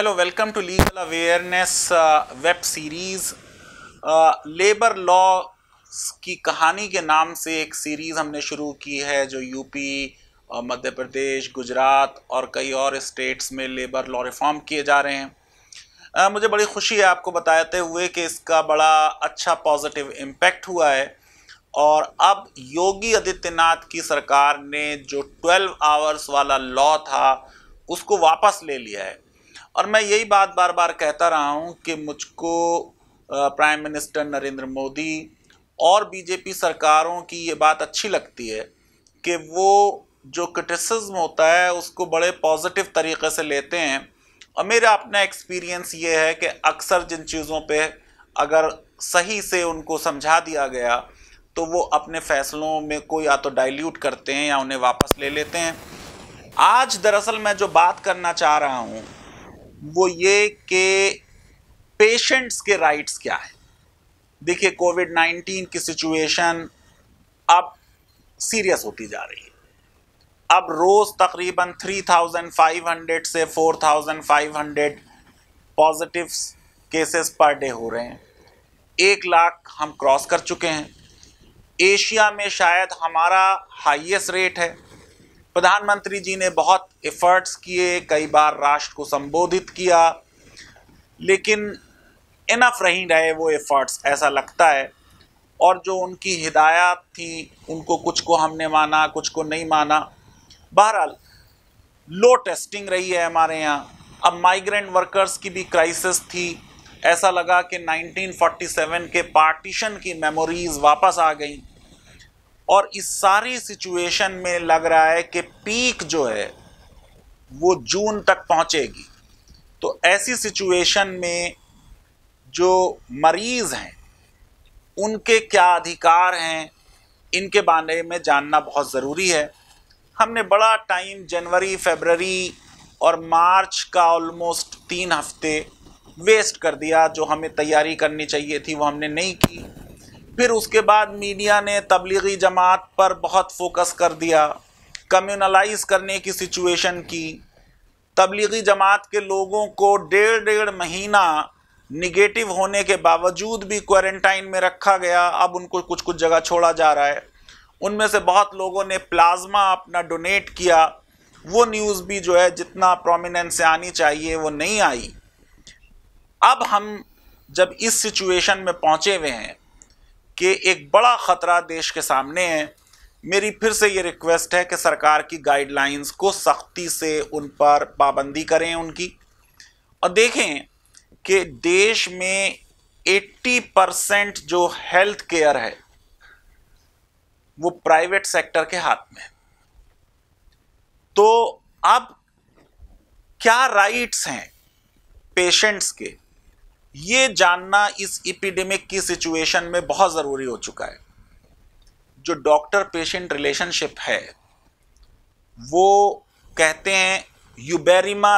hello welcome to legal awareness web series labour law की कहानी के नाम से एक सीरीज़ हमने शुरू की है जो यूपी uh, मध्य प्रदेश गुजरात और कई और स्टेट्स में लेबर लॉ रिफॉर्म किए जा रहे हैं uh, मुझे बड़ी खुशी है आपको बताते हुए कि इसका बड़ा अच्छा पॉजिटिव इम्पैक्ट हुआ है और अब योगी आदित्यनाथ की सरकार ने जो 12 आवर्स वाला लॉ था उसको वापस ले लिया है और मैं यही बात बार बार कहता रहा हूँ कि मुझको प्राइम मिनिस्टर नरेंद्र मोदी और बीजेपी सरकारों की ये बात अच्छी लगती है कि वो जो क्रिटिसिज्म होता है उसको बड़े पॉजिटिव तरीके से लेते हैं और मेरा अपना एक्सपीरियंस ये है कि अक्सर जिन चीज़ों पे अगर सही से उनको समझा दिया गया तो वो अपने फैसलों में को या तो डाइल्यूट करते हैं या उन्हें वापस ले लेते हैं आज दरअसल मैं जो बात करना चाह रहा हूँ वो ये कि पेशेंट्स के राइट्स क्या है देखिए कोविड नाइन्टीन की सिचुएशन अब सीरियस होती जा रही है अब रोज़ तकरीबन 3,500 से 4,500 पॉजिटिव केसेस पर डे हो रहे हैं एक लाख हम क्रॉस कर चुके हैं एशिया में शायद हमारा हाईएस्ट रेट है प्रधानमंत्री जी ने बहुत एफर्ट्स किए कई बार राष्ट्र को संबोधित किया लेकिन इनफ रही रहे वो एफर्ट्स ऐसा लगता है और जो उनकी हिदायत थी उनको कुछ को हमने माना कुछ को नहीं माना बहरहाल लो टेस्टिंग रही है हमारे यहाँ अब माइग्रेंट वर्कर्स की भी क्राइसिस थी ऐसा लगा कि 1947 के पार्टीशन की मेमोरीज वापस आ गई और इस सारी सिचुएशन में लग रहा है कि पीक जो है वो जून तक पहुंचेगी तो ऐसी सिचुएशन में जो मरीज़ हैं उनके क्या अधिकार हैं इनके बारे में जानना बहुत ज़रूरी है हमने बड़ा टाइम जनवरी फेबररी और मार्च का ऑलमोस्ट तीन हफ्ते वेस्ट कर दिया जो हमें तैयारी करनी चाहिए थी वो हमने नहीं की फिर उसके बाद मीडिया ने तबलीगी जमात पर बहुत फोकस कर दिया कम्यूनलाइज करने की सिचुएशन की तबलीगी जमात के लोगों को डेढ़ डेढ़ महीना निगेटिव होने के बावजूद भी क्वारंटाइन में रखा गया अब उनको कुछ कुछ जगह छोड़ा जा रहा है उनमें से बहुत लोगों ने प्लाज्मा अपना डोनेट किया वो न्यूज़ भी जो है जितना प्रोमिनेंस से आनी चाहिए वो नहीं आई अब हम जब इस सिचुएशन में पहुंचे हुए हैं कि एक बड़ा ख़तरा देश के सामने है मेरी फिर से ये रिक्वेस्ट है कि सरकार की गाइडलाइंस को सख्ती से उन पर पाबंदी करें उनकी और देखें कि देश में 80 परसेंट जो हेल्थ केयर है वो प्राइवेट सेक्टर के हाथ में है तो अब क्या राइट्स हैं पेशेंट्स के ये जानना इस इपिडेमिक की सिचुएशन में बहुत ज़रूरी हो चुका है जो डॉक्टर पेशेंट रिलेशनशिप है वो कहते हैं यूबेरिमा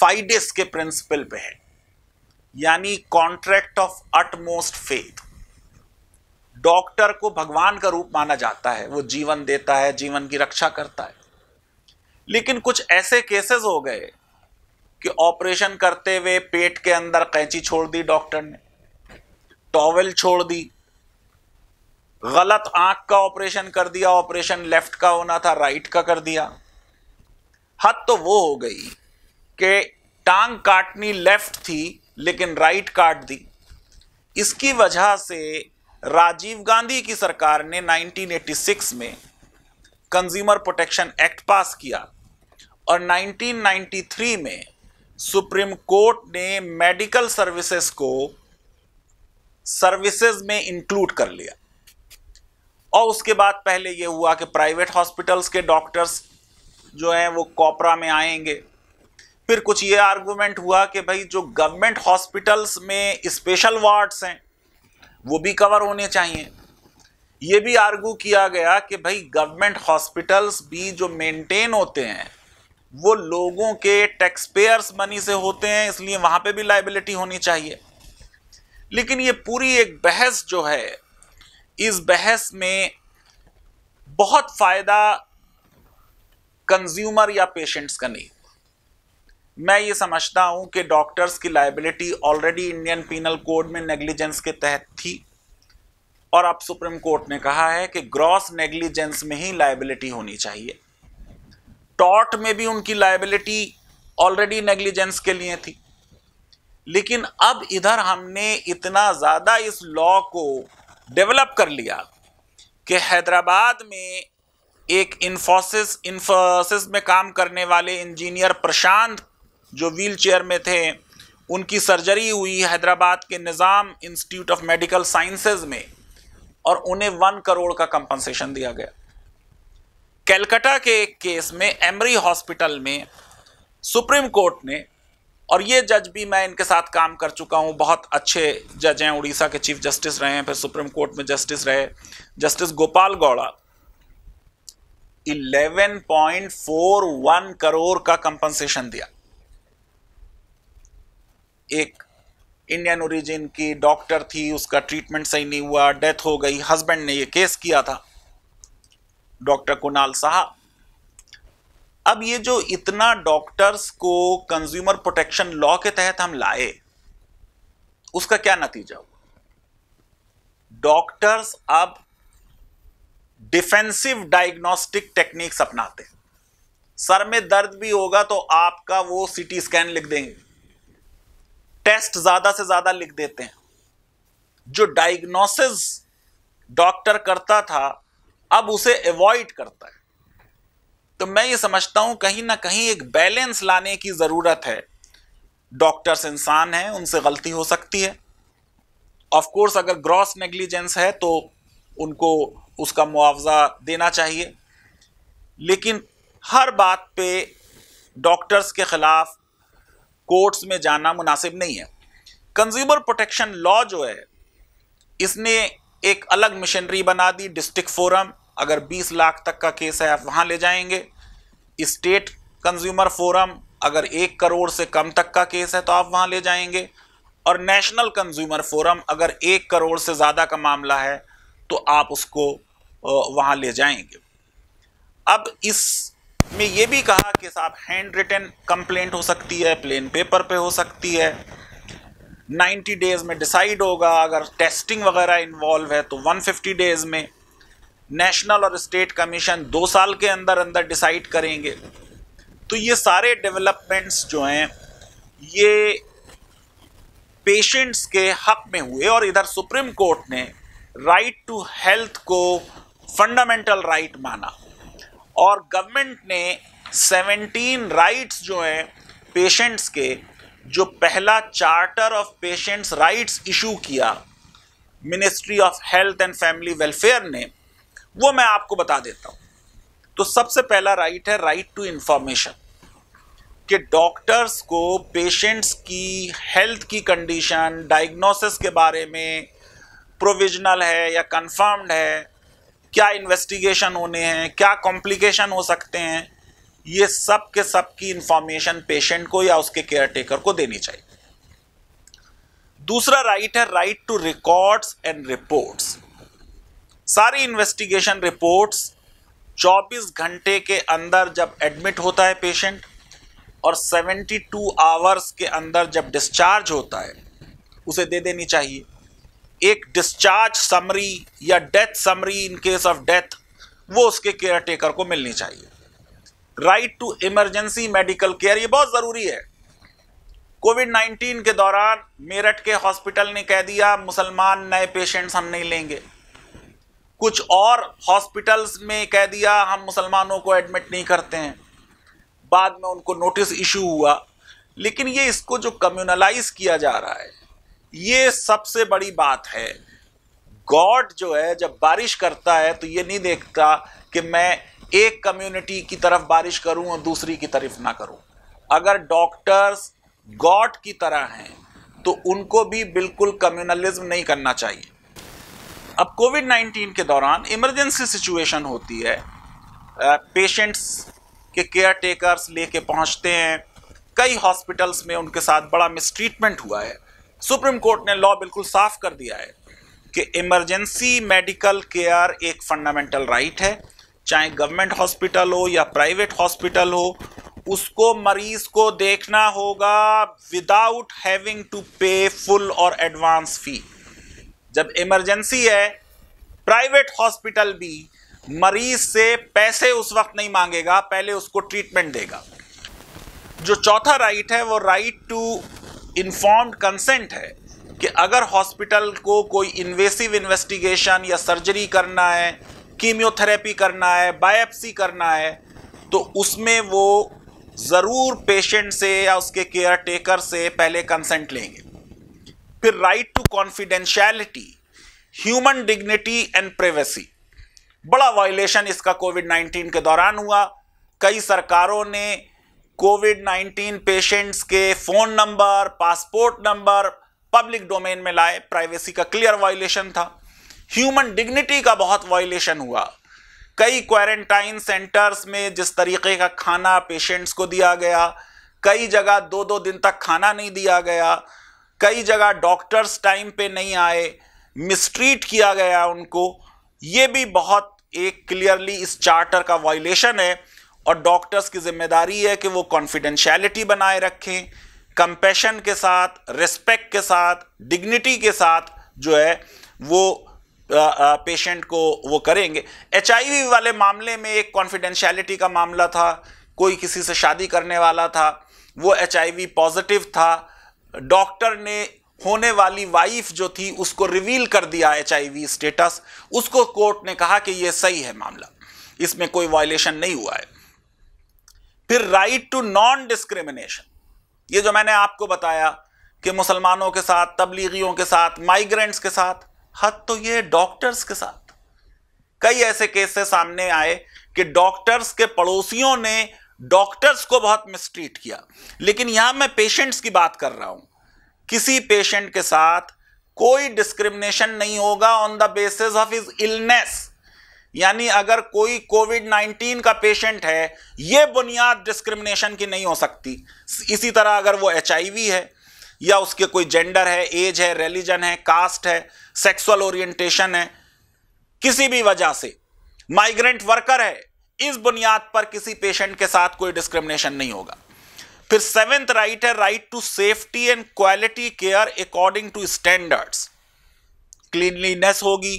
फाइडिस के प्रिंसिपल पे है यानी contract of utmost faith doctor को भगवान का रूप माना जाता है वो जीवन देता है जीवन की रक्षा करता है लेकिन कुछ ऐसे केसेस हो गए कि ऑपरेशन करते हुए पेट के अंदर कैंची छोड़ दी डॉक्टर ने टॉवल छोड़ दी गलत आंख का ऑपरेशन कर दिया ऑपरेशन लेफ्ट का होना था राइट का कर दिया हद तो वो हो गई कि टांग काटनी लेफ्ट थी लेकिन राइट काट दी इसकी वजह से राजीव गांधी की सरकार ने 1986 में कंज्यूमर प्रोटेक्शन एक्ट पास किया और 1993 में सुप्रीम कोर्ट ने मेडिकल सर्विसेज को सर्विसेज में इंक्लूड कर लिया और उसके बाद पहले यह हुआ कि प्राइवेट हॉस्पिटल्स के डॉक्टर्स जो हैं वो कॉपरा में आएंगे फिर कुछ ये आर्गूमेंट हुआ कि भाई जो गवर्नमेंट हॉस्पिटल्स में स्पेशल वार्ड्स हैं वो भी कवर होने चाहिए ये भी आर्गू किया गया कि भाई गवर्नमेंट हॉस्पिटल्स भी जो मेंटेन होते हैं वो लोगों के टैक्स पेयर्स मनी से होते हैं इसलिए वहां पे भी लाइबिलिटी होनी चाहिए लेकिन ये पूरी एक बहस जो है इस बहस में बहुत फायदा कंज्यूमर या पेशेंट्स का नहीं मैं ये समझता हूं कि डॉक्टर्स की liability already Indian penal code में नेग्लिजेंस के तहत थी और अब सुप्रीम कोर्ट ने कहा है कि ग्रॉस नेग्लिजेंस में ही लाइबिलिटी होनी चाहिए टॉट में भी उनकी लाइबिलिटी ऑलरेडी नेग्लिजेंस के लिए थी लेकिन अब इधर हमने इतना ज़्यादा इस लॉ को डेवलप कर लिया कि हैदराबाद में एक इन्फोसिस इन्फोसिस में काम करने वाले इंजीनियर प्रशांत जो व्हील चेयर में थे उनकी सर्जरी हुई हैदराबाद के Nizam institute of medical sciences में और उन्हें वन करोड़ का कंपनसेशन दिया गया कैलकटा के एक केस में एमरी हॉस्पिटल में सुप्रीम कोर्ट ने और ये जज भी मैं इनके साथ काम कर चुका हूँ बहुत अच्छे जज हैं उड़ीसा के चीफ जस्टिस रहे हैं फिर सुप्रीम कोर्ट में जस्टिस रहे जस्टिस गोपाल गौड़ा 11.41 करोड़ का कंपनसेशन दिया एक इंडियन ओरिजिन की डॉक्टर थी उसका ट्रीटमेंट सही नहीं हुआ डेथ हो गई हस्बैंड ने ये केस किया था डॉक्टर कुणाल साहब अब ये जो इतना डॉक्टर्स को कंज्यूमर प्रोटेक्शन लॉ के तहत हम लाए उसका क्या नतीजा हुआ डॉक्टर्स अब डिफेंसिव डायग्नोस्टिक टेक्निक्स अपनाते हैं सर में दर्द भी होगा तो आपका वो सीटी स्कैन लिख देंगे टेस्ट ज्यादा से ज्यादा लिख देते हैं जो डायग्नोसिस डॉक्टर करता था अब उसे अवॉइड करता है तो मैं ये समझता हूं कहीं ना कहीं एक बैलेंस लाने की ज़रूरत है डॉक्टर्स इंसान हैं उनसे गलती हो सकती है ऑफ कोर्स अगर ग्रॉस नेग्लिजेंस है तो उनको उसका मुआवजा देना चाहिए लेकिन हर बात पे डॉक्टर्स के ख़िलाफ़ कोर्ट्स में जाना मुनासिब नहीं है कंज्यूमर प्रोटेक्शन लॉ जो है इसने एक अलग मिशनरी बना दी डिस्ट्रिक्ट फोरम अगर 20 लाख तक का केस है आप वहाँ ले जाएंगे स्टेट कंज्यूमर फोरम अगर एक करोड़ से कम तक का केस है तो आप वहाँ ले जाएंगे और नेशनल कंज्यूमर फोरम अगर एक करोड़ से ज़्यादा का मामला है तो आप उसको वहाँ ले जाएंगे अब इस में ये भी कहा कि साहब हैंड रिटन कंप्लेंट हो सकती है प्लेन पेपर पे हो सकती है 90 डेज में डिसाइड होगा अगर टेस्टिंग वगैरह इन्वॉल्व है तो 150 डेज में नेशनल और स्टेट कमीशन दो साल के अंदर अंदर डिसाइड करेंगे तो ये सारे डेवलपमेंट्स जो हैं ये पेशेंट्स के हक में हुए और इधर सुप्रीम कोर्ट ने राइट टू हेल्थ को फंडामेंटल राइट right माना और गवर्नमेंट ने 17 राइट्स जो हैं पेशेंट्स के जो पहला charter of patients rights issue किया ministry of health and family welfare ने वो मैं आपको बता देता हूं तो सबसे पहला राइट है राइट टू इंफॉर्मेशन कि डॉक्टर्स को पेशेंट्स की हेल्थ की कंडीशन डायग्नोसिस के बारे में प्रोविजनल है या कंफर्म्ड है क्या इन्वेस्टिगेशन होने हैं क्या कॉम्प्लिकेशन हो सकते हैं ये सब के सब की इंफॉर्मेशन पेशेंट को या उसके केयर टेकर को देनी चाहिए दूसरा राइट है right to records and reports सारी इन्वेस्टिगेशन रिपोर्ट्स 24 घंटे के अंदर जब एडमिट होता है पेशेंट और 72 आवर्स के अंदर जब डिस्चार्ज होता है उसे दे देनी चाहिए एक डिस्चार्ज समरी या death summary in case of death वो उसके केयर टेकर को मिलनी चाहिए right to emergency medical care ये बहुत ज़रूरी है कोविड 19 के दौरान मेरठ के हॉस्पिटल ने कह दिया मुसलमान नए पेशेंट्स हम नहीं लेंगे कुछ और हॉस्पिटल्स में कह दिया हम मुसलमानों को एडमिट नहीं करते हैं बाद में उनको नोटिस इशू हुआ लेकिन ये इसको जो कम्युनलाइज किया जा रहा है ये सबसे बड़ी बात है गॉड जो है जब बारिश करता है तो ये नहीं देखता कि मैं एक कम्युनिटी की तरफ बारिश करूं और दूसरी की तरफ ना करूं अगर डॉक्टर्स गॉड की तरह हैं तो उनको भी बिल्कुल कम्युनलिज्म नहीं करना चाहिए अब कोविड नाइन्टीन के दौरान इमरजेंसी सिचुएशन होती है पेशेंट्स के केयर टेकर्स लेके पहुंचते हैं कई हॉस्पिटल्स में उनके साथ बड़ा मिसट्रीटमेंट हुआ है सुप्रीम कोर्ट ने लॉ बिल्कुल साफ कर दिया है कि इमरजेंसी मेडिकल केयर एक फंडामेंटल राइट है चाहे गवर्नमेंट हॉस्पिटल हो या प्राइवेट हॉस्पिटल हो उसको मरीज को देखना होगा without having to pay full और एडवांस फी जब इमरजेंसी है प्राइवेट हॉस्पिटल भी मरीज से पैसे उस वक्त नहीं मांगेगा पहले उसको ट्रीटमेंट देगा जो चौथा राइट है वो राइट टू इन्फॉर्म्ड कंसेंट है कि अगर हॉस्पिटल को कोई इन्वेसिव इन्वेस्टिगेशन या सर्जरी करना है कीमियोथेरेपी करना है बायोप्सी करना है तो उसमें वो ज़रूर पेशेंट से या उसके केयर टेकर से पहले कंसेंट लेंगे फिर right to confidentiality human dignity and privacy बड़ा वायलेशन इसका कोविड 19 के दौरान हुआ कई सरकारों ने कोविड 19 पेशेंट्स के phone number passport number public domain में लाए प्राइवेसी का क्लियर वायलेशन था ह्यूमन डिग्निटी का बहुत वायलेशन हुआ कई क्वारंटाइन सेंटर्स में जिस तरीके का खाना पेशेंट्स को दिया गया कई जगह दो दो दिन तक खाना नहीं दिया गया कई जगह डॉक्टर्स टाइम पे नहीं आए मिसट्रीट किया गया उनको ये भी बहुत एक क्लियरली इस चार्टर का वायलेशन है और डॉक्टर्स की जिम्मेदारी है कि वो कॉन्फिडेंशियलिटी बनाए रखें कंपेशन के साथ रिस्पेक्ट के साथ डिग्निटी के साथ जो है वो पेशेंट को वो करेंगे एच वाले मामले में एक कॉन्फिडेंशियलिटी का मामला था कोई किसी से शादी करने वाला था वो एच पॉजिटिव था डॉक्टर ने होने वाली वाइफ जो थी उसको रिवील कर दिया एच स्टेटस उसको कोर्ट ने कहा कि यह सही है मामला इसमें कोई वायलेशन नहीं हुआ है फिर राइट टू नॉन डिस्क्रिमिनेशन ये जो मैंने आपको बताया कि मुसलमानों के साथ तबलीगियों के साथ माइग्रेंट्स के साथ हद तो ये डॉक्टर्स के साथ कई ऐसे केस से सामने आए कि डॉक्टर्स के पड़ोसियों ने डॉक्टर्स को बहुत मिसट्रीट किया लेकिन यहां मैं पेशेंट्स की बात कर रहा हूं किसी पेशेंट के साथ कोई डिस्क्रिमिनेशन नहीं होगा on the basis of is illness यानी अगर कोई कोविड 19 का पेशेंट है यह बुनियाद डिस्क्रिमिनेशन की नहीं हो सकती इसी तरह अगर वो एच है या उसके कोई जेंडर है एज है रिलीजन है कास्ट है सेक्सुअल ओरिएंटेशन है किसी भी वजह से माइग्रेंट वर्कर है इस बुनियाद पर किसी पेशेंट के साथ कोई डिस्क्रिमिनेशन नहीं होगा फिर सेवेंथ राइट है right to safety and quality care according to standards cleanliness होगी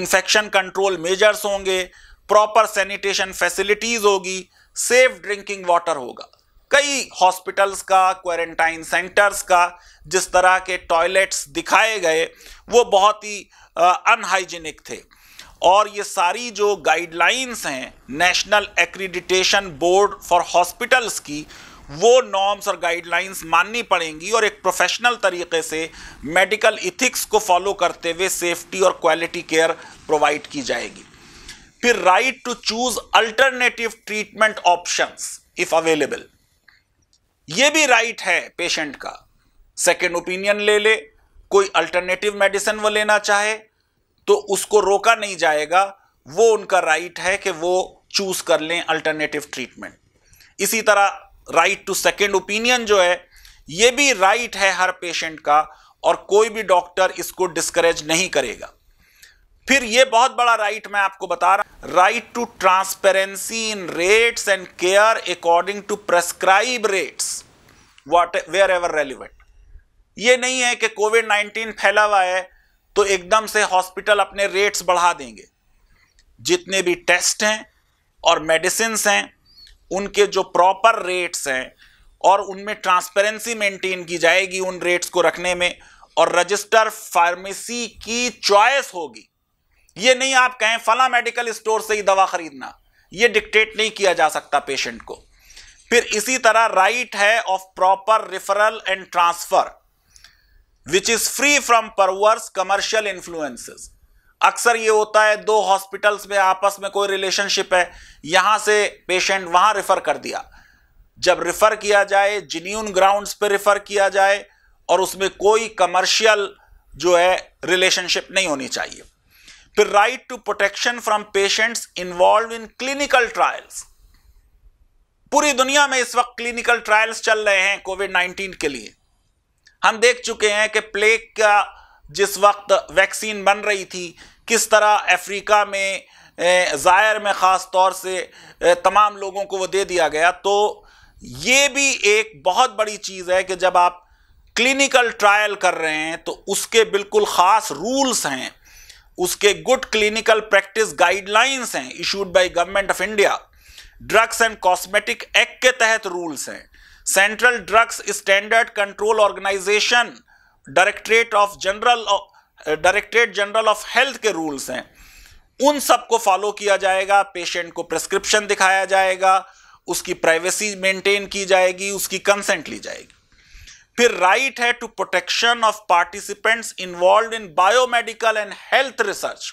इन्फेक्शन कंट्रोल मेजर्स होंगे प्रॉपर सैनिटेशन फैसिलिटीज होगी सेफ ड्रिंकिंग वाटर होगा कई हॉस्पिटल्स का क्वारंटाइन सेंटर्स का जिस तरह के टॉयलेट्स दिखाए गए वो बहुत ही अनहाइजीनिक थे और ये सारी जो गाइडलाइंस हैं national accreditation board for hospitals की वो नॉर्म्स और गाइडलाइंस माननी पड़ेंगी और एक प्रोफेशनल तरीके से मेडिकल इथिक्स को फॉलो करते हुए सेफ्टी और क्वालिटी केयर प्रोवाइड की जाएगी फिर right to choose alternative treatment options if available ये भी राइट right है पेशेंट का सेकेंड ओपिनियन ले ले कोई अल्टरनेटिव मेडिसिन वो लेना चाहे तो उसको रोका नहीं जाएगा वो उनका राइट है कि वो चूज कर लें अल्टरनेटिव ट्रीटमेंट इसी तरह राइट टू सेकेंड ओपिनियन जो है ये भी राइट है हर पेशेंट का और कोई भी डॉक्टर इसको डिस्करेज नहीं करेगा फिर ये बहुत बड़ा राइट मैं आपको बता रहा हूं right to transparency in rates and care according to prescribe rates what wherever relevant ये नहीं है कि कोविड नाइन्टीन फैला हुआ है तो एकदम से हॉस्पिटल अपने रेट्स बढ़ा देंगे जितने भी टेस्ट हैं और मेडिसिन हैं उनके जो प्रॉपर रेट्स हैं और उनमें ट्रांसपेरेंसी मेंटेन की जाएगी उन रेट्स को रखने में और रजिस्टर फार्मेसी की चॉइस होगी ये नहीं आप कहें फला मेडिकल स्टोर से ही दवा खरीदना ये डिक्टेट नहीं किया जा सकता पेशेंट को फिर इसी तरह राइट है of proper referral and transfer which is free from perverse commercial influences अक्सर ये होता है दो हॉस्पिटल्स में आपस में कोई रिलेशनशिप है यहां से पेशेंट वहां रिफर कर दिया जब रिफर किया जाए जिन्यून ग्राउंड्स पे रिफर किया जाए और उसमें कोई कमर्शियल जो है रिलेशनशिप नहीं होनी चाहिए फिर right to protection from patients involve in clinical trials पूरी दुनिया में इस वक्त क्लिनिकल ट्रायल्स चल रहे हैं कोविड 19 के लिए हम देख चुके हैं कि प्लेग का जिस वक्त वैक्सीन बन रही थी किस तरह अफ्रीका में ज़ायर में ख़ास तौर से तमाम लोगों को वो दे दिया गया तो ये भी एक बहुत बड़ी चीज़ है कि जब आप क्लिनिकल ट्रायल कर रहे हैं तो उसके बिल्कुल ख़ास रूल्स हैं उसके गुड क्लिनिकल प्रैक्टिस गाइडलाइंस हैं issued by government of India drugs and cosmetic act के तहत रूल्स हैं central drugs standard control organisation directorate of general directorate general of health के रूल्स हैं उन सबको फॉलो किया जाएगा पेशेंट को प्रिस्क्रिप्शन दिखाया जाएगा उसकी प्राइवेसी मेंटेन की जाएगी उसकी कंसेंट ली जाएगी फिर राइट है to protection of participants involve in biomedical and health research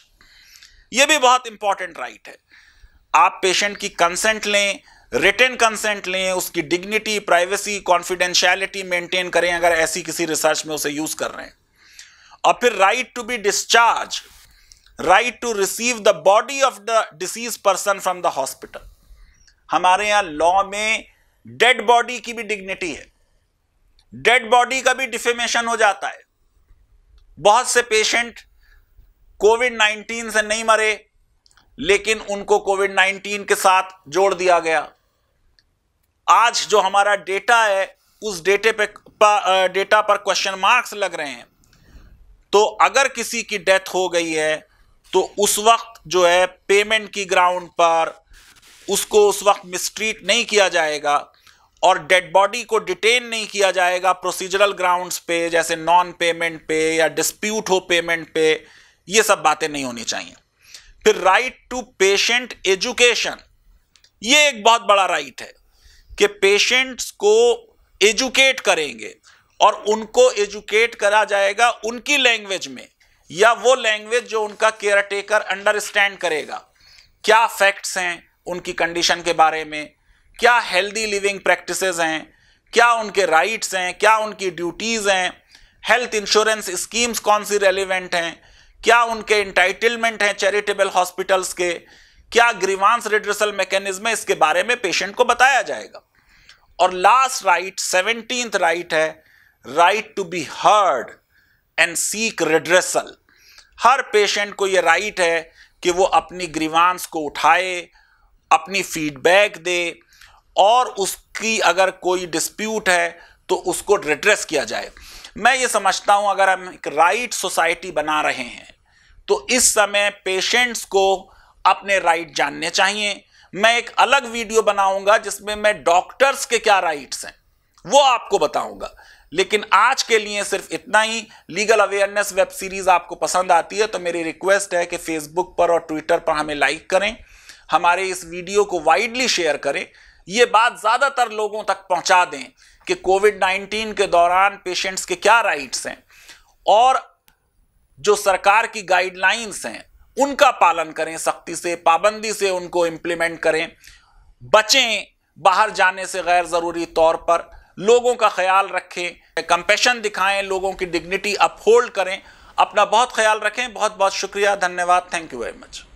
यह भी बहुत इंपॉर्टेंट राइट right है आप पेशेंट की कंसेंट लें रिटर्न कंसेंट लें उसकी डिग्निटी प्राइवेसी कॉन्फिडेंशियलिटी मेंटेन करें अगर ऐसी किसी रिसर्च में उसे यूज कर रहे हैं और फिर right to be discharge right to receive the body of the disease person from the hospital हमारे यहां लॉ में डेड बॉडी की भी डिग्निटी है डेड बॉडी का भी डिफेमेशन हो जाता है बहुत से पेशेंट कोविड 19 से नहीं मरे लेकिन उनको कोविड 19 के साथ जोड़ दिया गया आज जो हमारा डेटा है उस डेटे पे डेटा पर क्वेश्चन मार्क्स लग रहे हैं तो अगर किसी की डेथ हो गई है तो उस वक्त जो है पेमेंट की ग्राउंड पर उसको उस वक्त मिसट्रीट नहीं किया जाएगा और डेड बॉडी को डिटेन नहीं किया जाएगा प्रोसीजरल ग्राउंड्स पे जैसे नॉन पेमेंट पे या डिस्प्यूट हो पेमेंट पे ये सब बातें नहीं होनी चाहिए फिर राइट टू पेशेंट एजुकेशन ये एक बहुत बड़ा राइट है कि पेशेंट्स को एजुकेट करेंगे और उनको एजुकेट करा जाएगा उनकी लैंग्वेज में या वो लैंग्वेज जो उनका केयर टेकर अंडरस्टैंड करेगा क्या फैक्ट्स हैं उनकी कंडीशन के बारे में क्या हेल्दी लिविंग प्रैक्टिसेस हैं क्या उनके राइट्स हैं क्या उनकी ड्यूटीज़ हैं हेल्थ इंश्योरेंस स्कीम्स कौन सी रेलिवेंट हैं क्या उनके इंटाइटलमेंट हैं चैरिटेबल हॉस्पिटल्स के क्या ग्रीवांस रिड्रेसल मैकेनिज्म है इसके बारे में पेशेंट को बताया जाएगा और लास्ट राइट सेवनटींथ राइट है right to be heard and seek redressal हर पेशेंट को यह राइट है कि वो अपनी ग्रीवांस को उठाए अपनी फीडबैक दे और उसकी अगर कोई डिस्प्यूट है तो उसको रिड्रेस किया जाए मैं ये समझता हूँ अगर हम एक राइट सोसाइटी बना रहे हैं तो इस समय पेशेंट्स को अपने राइट जानने चाहिए मैं एक अलग वीडियो बनाऊंगा जिसमें मैं डॉक्टर्स के क्या राइट्स हैं वो आपको बताऊंगा लेकिन आज के लिए सिर्फ इतना ही लीगल अवेयरनेस वेब सीरीज आपको पसंद आती है तो मेरी रिक्वेस्ट है कि फेसबुक पर और ट्विटर पर हमें लाइक करें हमारे इस वीडियो को वाइडली शेयर करें ये बात ज़्यादातर लोगों तक पहुंचा दें कि कोविड 19 के दौरान पेशेंट्स के क्या राइट्स हैं और जो सरकार की गाइडलाइंस हैं उनका पालन करें सख्ती से पाबंदी से उनको इम्प्लीमेंट करें बचें बाहर जाने से गैर ज़रूरी तौर पर लोगों का ख्याल रखें कंपेशन दिखाएं लोगों की डिग्निटी अपहोल्ड करें अपना बहुत ख्याल रखें बहुत बहुत शुक्रिया धन्यवाद थैंक यू वेरी मच